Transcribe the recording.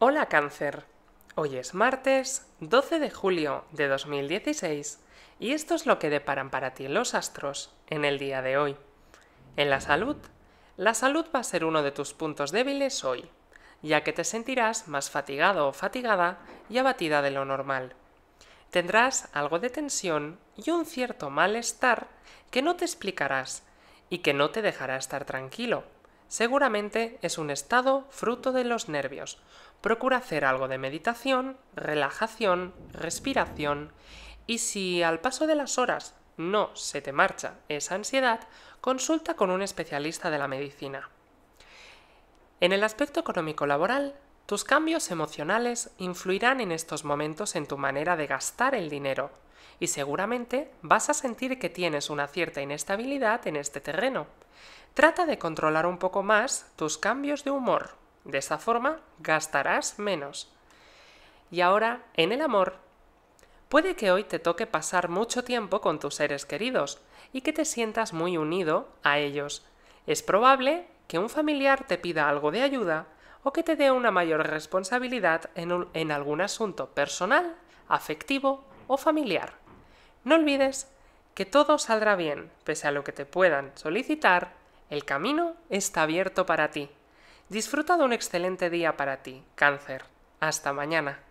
Hola cáncer, hoy es martes 12 de julio de 2016 y esto es lo que deparan para ti los astros en el día de hoy. En la salud, la salud va a ser uno de tus puntos débiles hoy, ya que te sentirás más fatigado o fatigada y abatida de lo normal. Tendrás algo de tensión y un cierto malestar que no te explicarás y que no te dejará estar tranquilo Seguramente es un estado fruto de los nervios. Procura hacer algo de meditación, relajación, respiración y si al paso de las horas no se te marcha esa ansiedad, consulta con un especialista de la medicina. En el aspecto económico laboral, tus cambios emocionales influirán en estos momentos en tu manera de gastar el dinero, y seguramente vas a sentir que tienes una cierta inestabilidad en este terreno. Trata de controlar un poco más tus cambios de humor. De esa forma gastarás menos. Y ahora, en el amor, puede que hoy te toque pasar mucho tiempo con tus seres queridos y que te sientas muy unido a ellos. Es probable que un familiar te pida algo de ayuda o que te dé una mayor responsabilidad en, en algún asunto personal, afectivo o familiar. No olvides que todo saldrá bien, pese a lo que te puedan solicitar, el camino está abierto para ti. Disfruta de un excelente día para ti, cáncer. Hasta mañana.